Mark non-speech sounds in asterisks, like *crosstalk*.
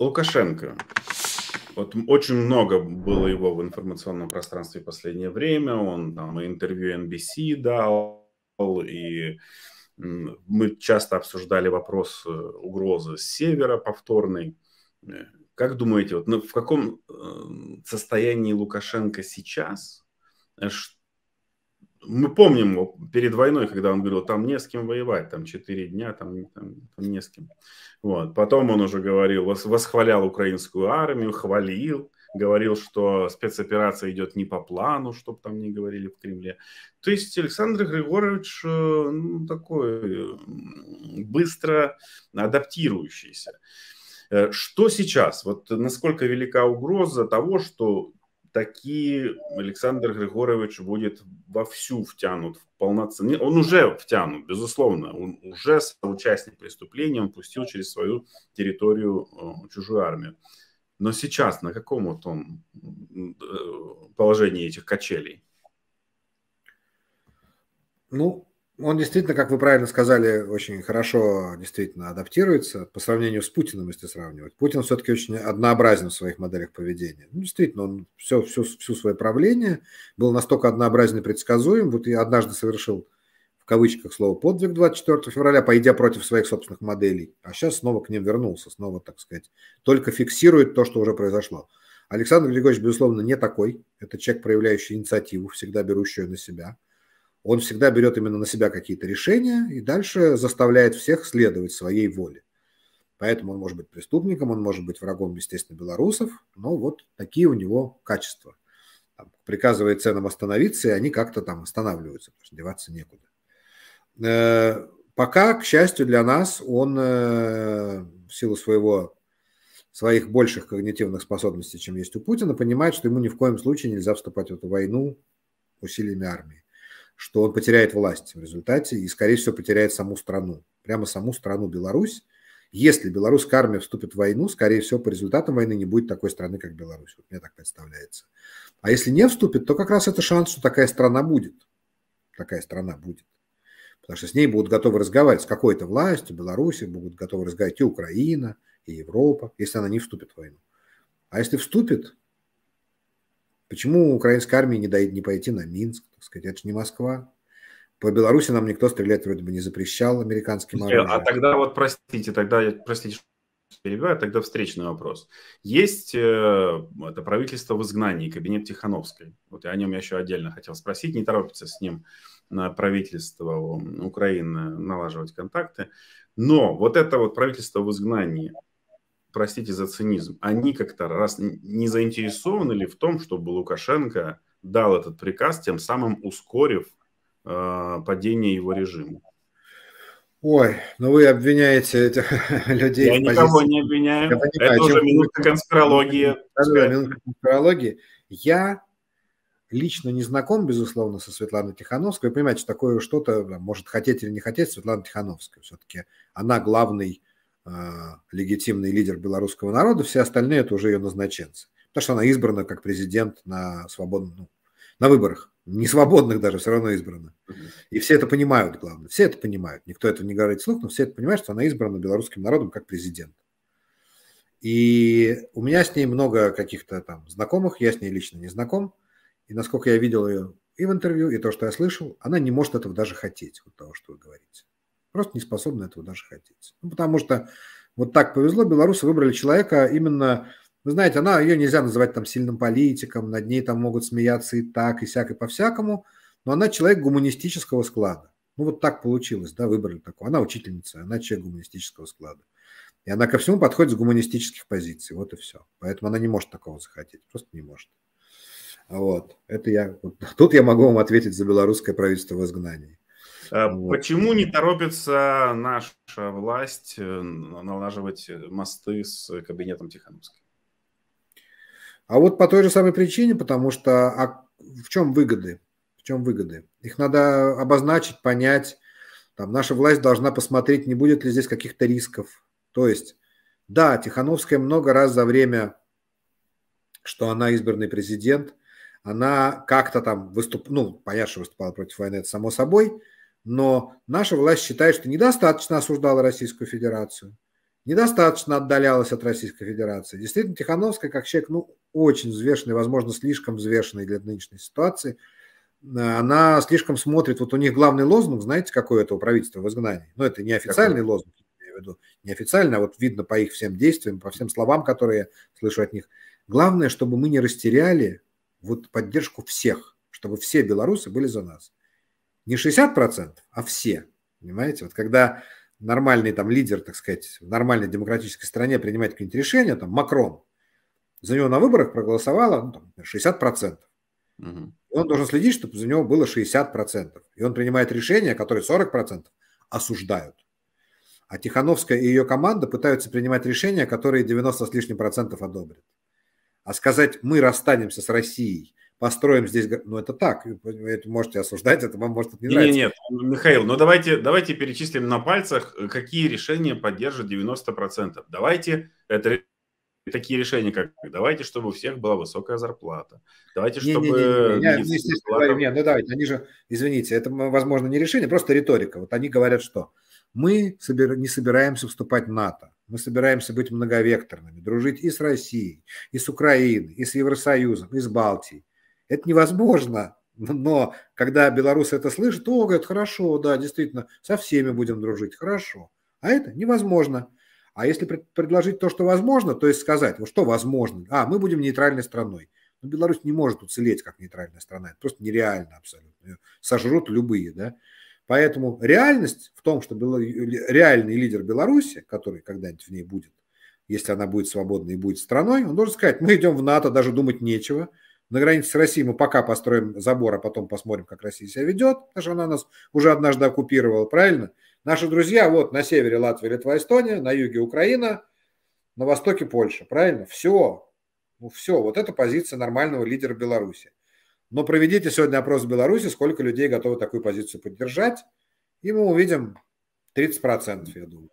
Лукашенко. Вот очень много было его в информационном пространстве в последнее время. Он там и интервью NBC дал, и мы часто обсуждали вопрос э, угрозы с севера повторной. Э, как думаете, вот ну, в каком э, состоянии Лукашенко сейчас? мы помним перед войной, когда он говорил, там не с кем воевать, там четыре дня, там, там, там не с кем. Вот. Потом он уже говорил, восхвалял украинскую армию, хвалил, говорил, что спецоперация идет не по плану, чтобы там не говорили в Кремле. То есть Александр Григорович э, ну, такой быстро адаптирующийся. Э, что сейчас? Вот насколько велика угроза того, что таки Александр Григорович будет вовсю втянут в полноценный... Он уже втянут, безусловно. Он уже соучастник преступления, он пустил через свою территорию э, чужую армию. Но сейчас на каком вот он э, положении этих качелей? Ну, он действительно, как вы правильно сказали, очень хорошо действительно адаптируется по сравнению с Путиным, если сравнивать. Путин все-таки очень однообразен в своих моделях поведения. Ну, действительно, он все, все, все свое правление был настолько однообразен и предсказуем. Вот я однажды совершил в кавычках слово «подвиг» 24 февраля, пойдя против своих собственных моделей. А сейчас снова к ним вернулся, снова, так сказать, только фиксирует то, что уже произошло. Александр Григорьевич, безусловно, не такой. Это человек, проявляющий инициативу, всегда берущий на себя – он всегда берет именно на себя какие-то решения и дальше заставляет всех следовать своей воле. Поэтому он может быть преступником, он может быть врагом, естественно, белорусов, но вот такие у него качества. Там, приказывает ценам остановиться, и они как-то там останавливаются, потому что деваться некуда. Э, пока, к счастью для нас, он э, в силу своего, своих больших когнитивных способностей, чем есть у Путина, понимает, что ему ни в коем случае нельзя вступать в эту войну усилиями армии что он потеряет власть в результате и, скорее всего, потеряет саму страну. Прямо саму страну Беларусь. Если белорусская армия вступит в войну, скорее всего, по результатам войны не будет такой страны, как Беларусь. Вот мне так представляется. А если не вступит, то как раз это шанс, что такая страна будет. Такая страна будет. Потому что с ней будут готовы разговаривать с какой-то властью, Беларуси, будут готовы разговаривать и Украина, и Европа, если она не вступит в войну. А если вступит, Почему украинская армия не, дает, не пойти на Минск? Так сказать? Это же не Москва. По Беларуси нам никто стрелять вроде бы не запрещал американским а оружием. А тогда вот, простите, тогда, простите, перебиваю, а тогда встречный вопрос. Есть э, это правительство в изгнании, кабинет Тихановской. Вот я о нем я еще отдельно хотел спросить. Не торопится с ним на правительство Украины налаживать контакты. Но вот это вот правительство в изгнании, простите за цинизм, они как-то раз не заинтересованы ли в том, чтобы Лукашенко дал этот приказ, тем самым ускорив э, падение его режима? Ой, ну вы обвиняете этих *laughs* людей. Я никого позиции. не обвиняю. Я понимаю, Это уже минутка конспирологии. Да, минутка конспирологии. Я лично не знаком, безусловно, со Светланой Тихановской. Вы понимаете, что такое что-то может хотеть или не хотеть Светлана Тихановская. Все-таки она главный а, легитимный лидер белорусского народа, все остальные это уже ее назначенцы. Потому что она избрана как президент на свободных ну, на выборах. Не свободных даже, все равно избрана. И все это понимают, главное. Все это понимают. Никто этого не говорит вслух, но все это понимают, что она избрана белорусским народом как президент. И у меня с ней много каких-то там знакомых, я с ней лично не знаком. И насколько я видел ее и в интервью, и то, что я слышал, она не может этого даже хотеть, вот того, что вы говорите. Просто не способны этого даже хотеть. Ну, потому что вот так повезло, белорусы выбрали человека именно, вы знаете, она, ее нельзя называть там сильным политиком, над ней там могут смеяться и так, и всяк, и по-всякому, но она человек гуманистического склада. Ну вот так получилось, да, выбрали такого. Она учительница, она человек гуманистического склада. И она ко всему подходит с гуманистических позиций, вот и все. Поэтому она не может такого захотеть, просто не может. Вот, это я, вот, тут я могу вам ответить за белорусское правительство в изгнании. А почему не торопится наша власть э, налаживать мосты с кабинетом Тихановской? А вот по той же самой причине, потому что а в чем выгоды? В чем выгоды? Их надо обозначить, понять. Там, наша власть должна посмотреть, не будет ли здесь каких-то рисков. То есть, да, Тихановская много раз за время, что она избранный президент, она как-то там выступ, ну, понятно, что выступала против войны, это само собой, но наша власть считает, что недостаточно осуждала Российскую Федерацию, недостаточно отдалялась от Российской Федерации. Действительно, Тихановская, как человек, ну, очень взвешенный, возможно, слишком взвешенный для нынешней ситуации, э, она слишком смотрит, вот у них главный лозунг, знаете, какой этого правительства в изгнании? Ну, это не официальный какой? лозунг, я имею в виду, не официально, а вот видно по их всем действиям, по всем словам, которые я слышу от них. Главное, чтобы мы не растеряли вот поддержку всех, чтобы все белорусы были за нас не 60%, а все. Понимаете? Вот когда нормальный там лидер, так сказать, в нормальной демократической стране принимает какие-нибудь решения, там Макрон, за него на выборах проголосовало ну, там, 60%. Угу. он должен следить, чтобы за него было 60%. И он принимает решения, которые 40% осуждают. А Тихановская и ее команда пытаются принимать решения, которые 90 с лишним процентов одобрят. А сказать «мы расстанемся с Россией» построим здесь... Ну, это так, вы можете осуждать, это вам может не нет, нравится. Нет, ну, нет, Михаил, ну давайте, давайте перечислим на пальцах, э, какие решения поддержат 90%. Давайте это такие решения, как давайте, чтобы у всех была высокая зарплата, давайте, чтобы... Не, не, не, не. не не не говорю, не, ну давайте, они же, извините, это, возможно, не решение, просто риторика. Вот они говорят, что мы собир... не собираемся вступать в НАТО, мы собираемся быть многовекторными, дружить и с Россией, и с Украиной, и с Евросоюзом, и с Балтией. Это невозможно. Но когда белорусы это слышат, о, говорят, хорошо, да, действительно, со всеми будем дружить, хорошо. А это невозможно. А если предложить то, что возможно, то есть сказать, вот что возможно, а, мы будем нейтральной страной. Но ну, Беларусь не может уцелеть как нейтральная страна. Это просто нереально абсолютно. Ее сожрут любые, да. Поэтому реальность в том, что реальный лидер Беларуси, который когда-нибудь в ней будет, если она будет свободной и будет страной, он должен сказать, мы идем в НАТО, даже думать нечего – на границе с Россией мы пока построим забор, а потом посмотрим, как Россия себя ведет, потому что она нас уже однажды оккупировала, правильно? Наши друзья, вот на севере Латвия, Литва, Эстония, на юге Украина, на востоке Польша, правильно? Все, ну все, вот это позиция нормального лидера Беларуси. Но проведите сегодня опрос в Беларуси, сколько людей готовы такую позицию поддержать, и мы увидим 30%, я думаю.